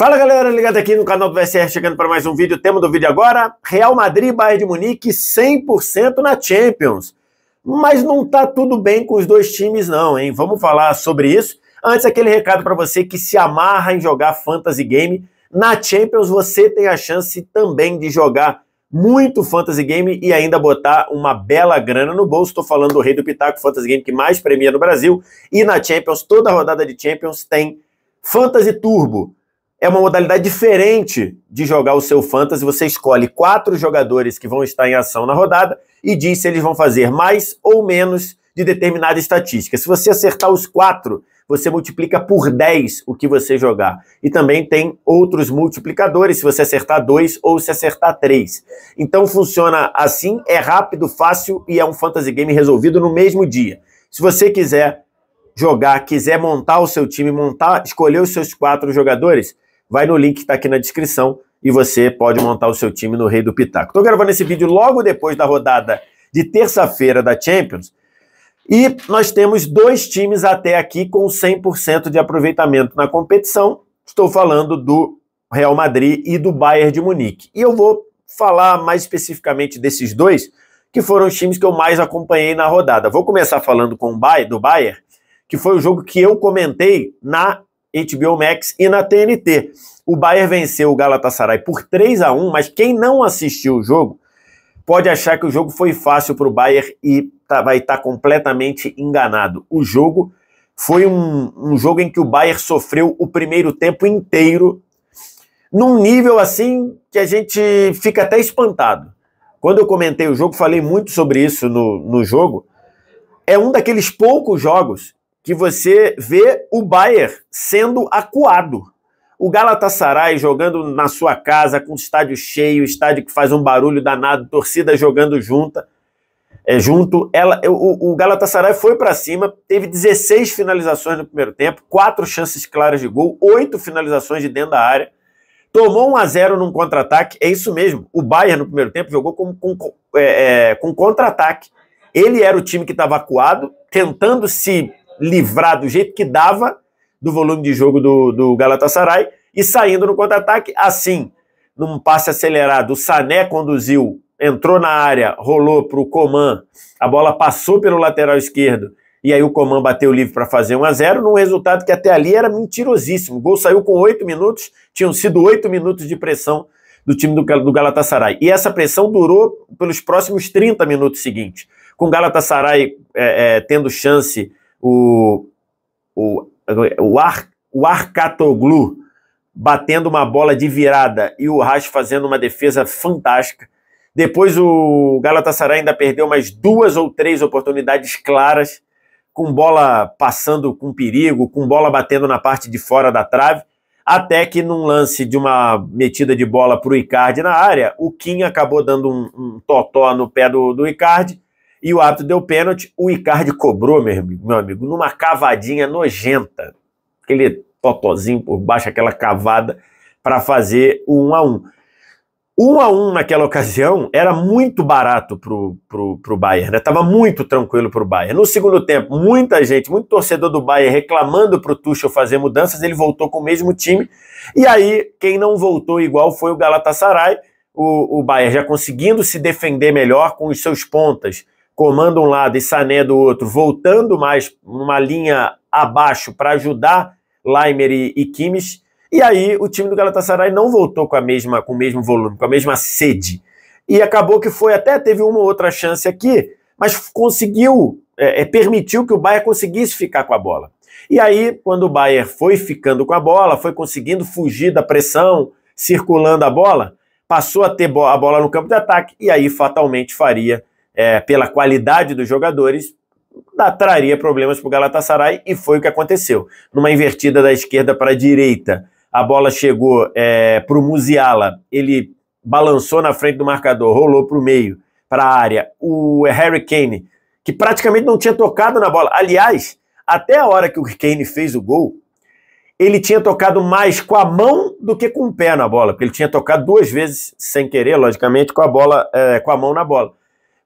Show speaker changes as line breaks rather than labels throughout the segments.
Fala galera, ligado aqui no canal do VSR, chegando para mais um vídeo. O tema do vídeo agora, Real Madrid, Bayern de Munique 100% na Champions. Mas não tá tudo bem com os dois times não, hein? Vamos falar sobre isso. Antes, aquele recado para você que se amarra em jogar Fantasy Game. Na Champions você tem a chance também de jogar muito Fantasy Game e ainda botar uma bela grana no bolso. Estou falando do Rei do Pitaco, Fantasy Game que mais premia no Brasil. E na Champions, toda rodada de Champions tem Fantasy Turbo é uma modalidade diferente de jogar o seu fantasy. Você escolhe quatro jogadores que vão estar em ação na rodada e diz se eles vão fazer mais ou menos de determinada estatística. Se você acertar os quatro, você multiplica por 10 o que você jogar. E também tem outros multiplicadores, se você acertar dois ou se acertar três. Então funciona assim, é rápido, fácil e é um fantasy game resolvido no mesmo dia. Se você quiser jogar, quiser montar o seu time, montar, escolher os seus quatro jogadores, vai no link que está aqui na descrição e você pode montar o seu time no Rei do Pitaco. Estou gravando esse vídeo logo depois da rodada de terça-feira da Champions e nós temos dois times até aqui com 100% de aproveitamento na competição. Estou falando do Real Madrid e do Bayern de Munique. E eu vou falar mais especificamente desses dois, que foram os times que eu mais acompanhei na rodada. Vou começar falando com o Bayern, do Bayern, que foi o jogo que eu comentei na HBO Max e na TNT. O Bayern venceu o Galatasaray por 3 a 1 mas quem não assistiu o jogo pode achar que o jogo foi fácil para o Bayern e tá, vai estar tá completamente enganado. O jogo foi um, um jogo em que o Bayern sofreu o primeiro tempo inteiro, num nível assim que a gente fica até espantado. Quando eu comentei o jogo, falei muito sobre isso no, no jogo. É um daqueles poucos jogos que você vê o Bayern sendo acuado. O Galatasaray jogando na sua casa, com estádio cheio, estádio que faz um barulho danado, torcida jogando junta, é, junto. Ela, o, o Galatasaray foi para cima, teve 16 finalizações no primeiro tempo, quatro chances claras de gol, oito finalizações de dentro da área. Tomou 1 a 0 num contra-ataque, é isso mesmo. O Bayern no primeiro tempo jogou com, com, é, é, com contra-ataque. Ele era o time que estava acuado, tentando se livrar do jeito que dava do volume de jogo do, do Galatasaray e saindo no contra-ataque, assim, num passe acelerado, o Sané conduziu, entrou na área, rolou para o Coman, a bola passou pelo lateral esquerdo e aí o Coman bateu livre para fazer 1 a 0 num resultado que até ali era mentirosíssimo. O gol saiu com 8 minutos, tinham sido 8 minutos de pressão do time do, do Galatasaray. E essa pressão durou pelos próximos 30 minutos seguintes, com o Galatasaray é, é, tendo chance o, o, o, Ar, o Arcatoglu batendo uma bola de virada e o Haas fazendo uma defesa fantástica. Depois o Galatasaray ainda perdeu mais duas ou três oportunidades claras, com bola passando com perigo, com bola batendo na parte de fora da trave, até que num lance de uma metida de bola para o Icardi na área, o Kim acabou dando um, um totó no pé do, do Icardi, e o árbitro deu pênalti, o Icardi cobrou, meu amigo, meu amigo, numa cavadinha nojenta. Aquele totozinho por baixo, aquela cavada para fazer um a um. Um a um naquela ocasião era muito barato pro, pro, pro Bayern, né? Tava muito tranquilo pro Bayern. No segundo tempo, muita gente, muito torcedor do Bayern reclamando pro Tuchel fazer mudanças, ele voltou com o mesmo time. E aí, quem não voltou igual foi o Galatasaray, o, o Bayern já conseguindo se defender melhor com os seus pontas comanda um lado e Sané do outro, voltando mais uma linha abaixo para ajudar Leimer e, e Kimmich. E aí o time do Galatasaray não voltou com a mesma com o mesmo volume, com a mesma sede. E acabou que foi até teve uma outra chance aqui, mas conseguiu é, é, permitiu que o Bayern conseguisse ficar com a bola. E aí, quando o Bayern foi ficando com a bola, foi conseguindo fugir da pressão, circulando a bola, passou a ter a bola no campo de ataque e aí fatalmente faria é, pela qualidade dos jogadores, traria problemas para o Galatasaray e foi o que aconteceu. Numa invertida da esquerda para a direita, a bola chegou é, para o Musiala, ele balançou na frente do marcador, rolou para o meio, para a área. O Harry Kane, que praticamente não tinha tocado na bola. Aliás, até a hora que o Kane fez o gol, ele tinha tocado mais com a mão do que com o pé na bola, porque ele tinha tocado duas vezes sem querer, logicamente, com a bola, é, com a mão na bola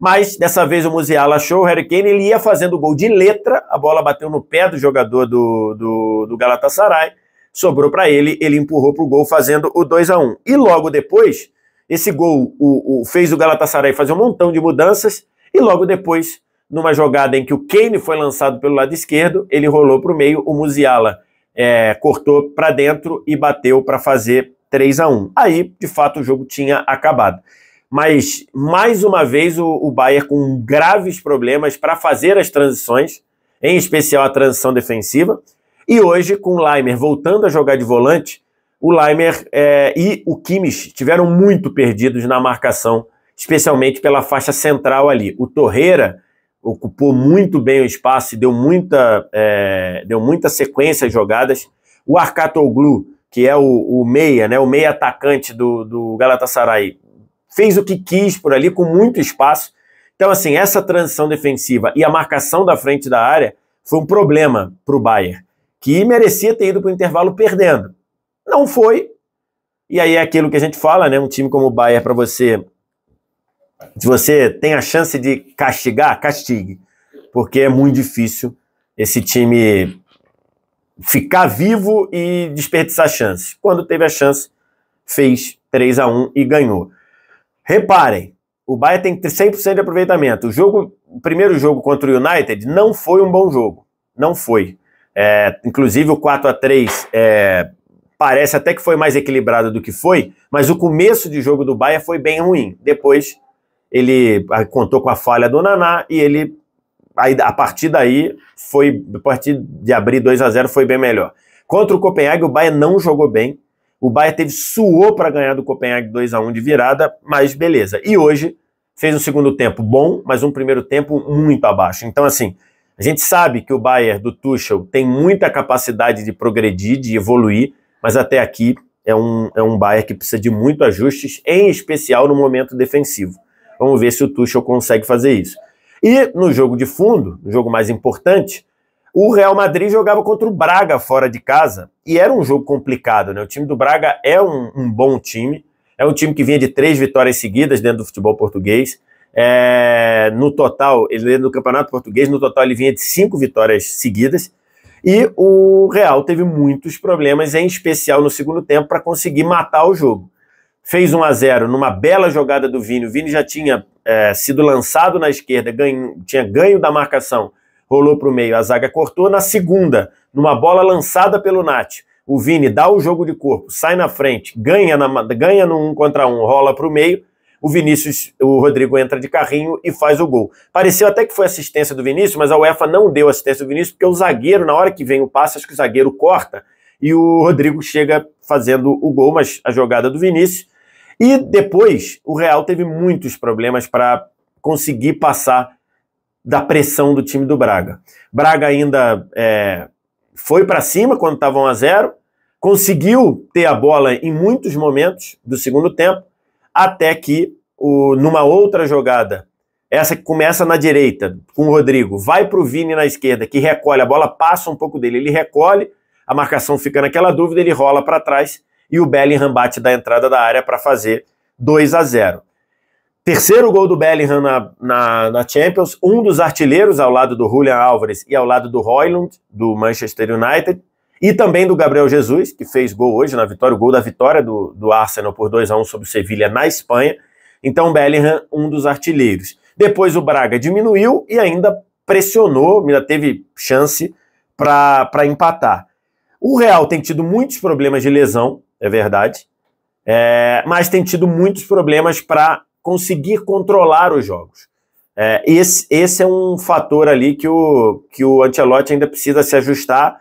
mas dessa vez o Musiala achou o Harry Kane, ele ia fazendo gol de letra, a bola bateu no pé do jogador do, do, do Galatasaray, sobrou para ele, ele empurrou para o gol fazendo o 2 a 1 E logo depois, esse gol o, o, fez o Galatasaray fazer um montão de mudanças, e logo depois, numa jogada em que o Kane foi lançado pelo lado esquerdo, ele rolou para o meio, o Musiala é, cortou para dentro e bateu para fazer 3 a 1 Aí, de fato, o jogo tinha acabado. Mas, mais uma vez, o, o Bayern com graves problemas para fazer as transições, em especial a transição defensiva. E hoje, com o Leimer voltando a jogar de volante, o Leimer é, e o Kimmich tiveram muito perdidos na marcação, especialmente pela faixa central ali. O Torreira ocupou muito bem o espaço e deu muita, é, deu muita sequência às jogadas. O Arkatoglu, que é o, o meia, né, o meia atacante do, do Galatasaray, fez o que quis por ali, com muito espaço. Então, assim, essa transição defensiva e a marcação da frente da área foi um problema para o Bayern, que merecia ter ido para o intervalo perdendo. Não foi. E aí é aquilo que a gente fala, né? Um time como o Bayern, para você. Se você tem a chance de castigar, castigue. Porque é muito difícil esse time ficar vivo e desperdiçar chances. Quando teve a chance, fez 3 a 1 e ganhou. Reparem, o Bahia tem que ter 100% de aproveitamento. O jogo, o primeiro jogo contra o United não foi um bom jogo. Não foi. É, inclusive o 4 a 3 é, parece até que foi mais equilibrado do que foi, mas o começo de jogo do Bahia foi bem ruim. Depois ele ah, contou com a falha do Naná e ele aí, a partir daí foi a partir de abrir 2 a 0 foi bem melhor. Contra o Copenhague o Bahia não jogou bem, o Bayern teve suou para ganhar do Copenhague 2 a 1 de virada, mas beleza. E hoje fez um segundo tempo bom, mas um primeiro tempo muito abaixo. Então assim, a gente sabe que o Bayern do Tuchel tem muita capacidade de progredir, de evoluir, mas até aqui é um, é um Bayern que precisa de muito ajustes, em especial no momento defensivo. Vamos ver se o Tuchel consegue fazer isso. E no jogo de fundo, no jogo mais importante, o Real Madrid jogava contra o Braga fora de casa e era um jogo complicado, né? O time do Braga é um, um bom time, é um time que vinha de três vitórias seguidas dentro do futebol português. É, no total, ele dentro do Campeonato Português, no total ele vinha de cinco vitórias seguidas. E o Real teve muitos problemas, em especial no segundo tempo, para conseguir matar o jogo. Fez 1 a 0 numa bela jogada do Vini. O Vini já tinha é, sido lançado na esquerda, ganho, tinha ganho da marcação rolou para o meio, a zaga cortou. Na segunda, numa bola lançada pelo Nath, o Vini dá o jogo de corpo, sai na frente, ganha, na, ganha no um contra um, rola para o meio. O Vinícius, o Rodrigo entra de carrinho e faz o gol. Pareceu até que foi assistência do Vinícius, mas a UEFA não deu assistência do Vinícius, porque o zagueiro, na hora que vem o passe, acho que o zagueiro corta e o Rodrigo chega fazendo o gol, mas a jogada do Vinícius. E depois, o Real teve muitos problemas para conseguir passar da pressão do time do Braga. Braga ainda é, foi para cima quando estava 1 a 0, conseguiu ter a bola em muitos momentos do segundo tempo, até que o, numa outra jogada, essa que começa na direita com o Rodrigo, vai para o Vini na esquerda, que recolhe a bola, passa um pouco dele, ele recolhe, a marcação fica naquela dúvida, ele rola para trás e o Bellingham bate da entrada da área para fazer 2 a 0. Terceiro gol do Bellingham na, na, na, Champions, um dos artilheiros ao lado do Julian Álvares e ao lado do Royland, do Manchester United, e também do Gabriel Jesus, que fez gol hoje na vitória, o gol da vitória do, do Arsenal por 2 a 1 sobre o Sevilha na Espanha. Então, Bellingham, um dos artilheiros. Depois o Braga diminuiu e ainda pressionou, ainda teve chance para empatar. O Real tem tido muitos problemas de lesão, é verdade, é, mas tem tido muitos problemas para conseguir controlar os jogos. É, esse, esse é um fator ali que o, que o Ancelotti ainda precisa se ajustar.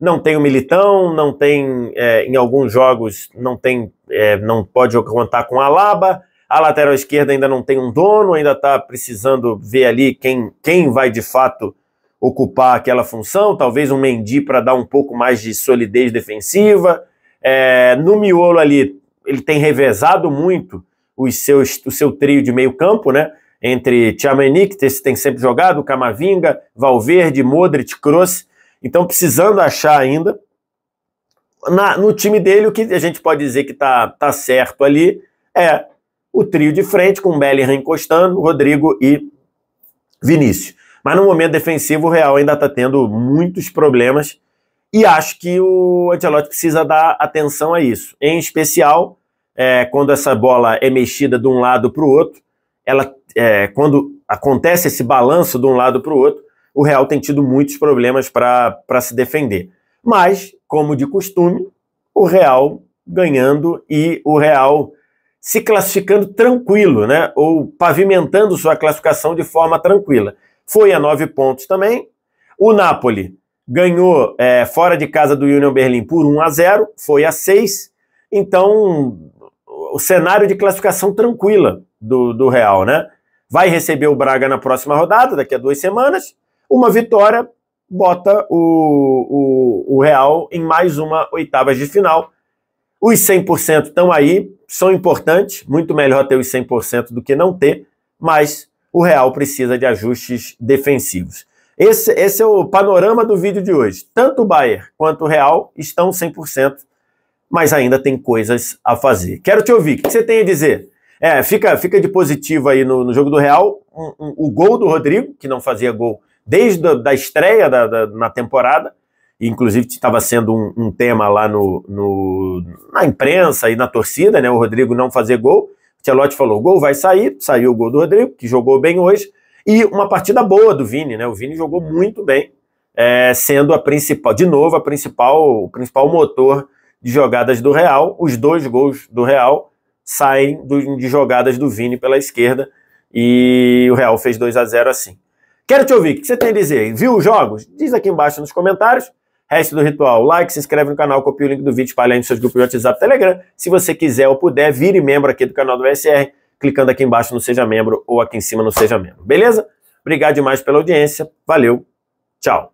Não tem o Militão, não tem é, em alguns jogos não tem é, não pode contar com a Laba. A lateral esquerda ainda não tem um dono, ainda está precisando ver ali quem, quem vai de fato ocupar aquela função. Talvez um Mendy para dar um pouco mais de solidez defensiva. É, no miolo ali ele tem revezado muito os seus, o seu trio de meio campo, né? Entre Tchamani, que tem sempre jogado, Camavinga, Valverde, Modric, Kroos. Então, precisando achar ainda. Na, no time dele, o que a gente pode dizer que tá, tá certo ali é o trio de frente, com Bellingham encostando, Rodrigo e Vinícius. Mas no momento defensivo, o Real ainda está tendo muitos problemas e acho que o Ancelotti precisa dar atenção a isso. Em especial, é, quando essa bola é mexida de um lado para o outro, ela, é, quando acontece esse balanço de um lado para o outro, o Real tem tido muitos problemas para se defender. Mas, como de costume, o Real ganhando e o Real se classificando tranquilo, né? Ou pavimentando sua classificação de forma tranquila. Foi a nove pontos também. O Napoli ganhou é, fora de casa do Union Berlin por 1 a 0, foi a 6. Então, o cenário de classificação tranquila do, do Real, né? Vai receber o Braga na próxima rodada, daqui a duas semanas. Uma vitória bota o, o, o Real em mais uma oitava de final. Os 100% estão aí, são importantes, muito melhor ter os 100% do que não ter, mas o Real precisa de ajustes defensivos. Esse, esse é o panorama do vídeo de hoje. Tanto o Bayern quanto o Real estão 100% mas ainda tem coisas a fazer. Quero te ouvir, o que você tem a dizer? É, fica, fica de positivo aí no, no jogo do Real, um, um, o gol do Rodrigo, que não fazia gol desde a da estreia da, da, na temporada, inclusive estava sendo um, um, tema lá no, no, na imprensa e na torcida, né? O Rodrigo não fazer gol. O Tchelotti falou: o gol vai sair, saiu o gol do Rodrigo, que jogou bem hoje, e uma partida boa do Vini, né? O Vini jogou muito bem, é, sendo a principal, de novo, a principal, o principal motor de jogadas do Real. Os dois gols do Real saem do, de jogadas do Vini pela esquerda e o Real fez 2 a 0 assim. Quero te ouvir, o que você tem a dizer? Viu os jogos? Diz aqui embaixo nos comentários. Resto do ritual, like, se inscreve no canal, copia o link do vídeo, espalha nos seus grupos de WhatsApp, Telegram. Se você quiser ou puder, vire membro aqui do canal do VSR, clicando aqui embaixo no Seja Membro ou aqui em cima no Seja Membro. Beleza? Obrigado demais pela audiência. Valeu. Tchau.